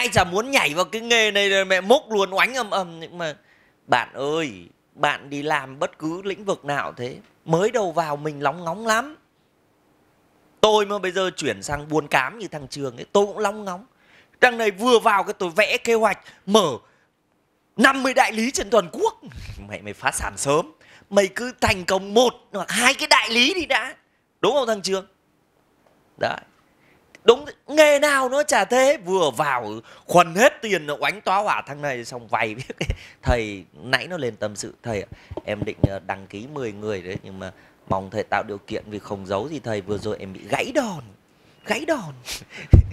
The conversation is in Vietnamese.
ai chả muốn nhảy vào cái nghề này mẹ mốc luôn oánh âm âm nhưng mà bạn ơi bạn đi làm bất cứ lĩnh vực nào thế mới đầu vào mình lóng ngóng lắm tôi mà bây giờ chuyển sang buôn cám như thằng trường ấy tôi cũng lóng ngóng đằng này vừa vào cái tôi vẽ kế hoạch mở 50 đại lý trên toàn quốc mày mày phá sản sớm mày cứ thành công một hoặc hai cái đại lý đi đã đúng không thằng trường đấy đúng nghề nào nó chả thế vừa vào khuần hết tiền nó oánh tóa hỏa thằng này xong vay biết thầy nãy nó lên tâm sự thầy em định ờ, đăng ký 10 người đấy nhưng mà mong thầy tạo điều kiện vì không giấu gì thầy vừa rồi em bị gãy đòn gãy đòn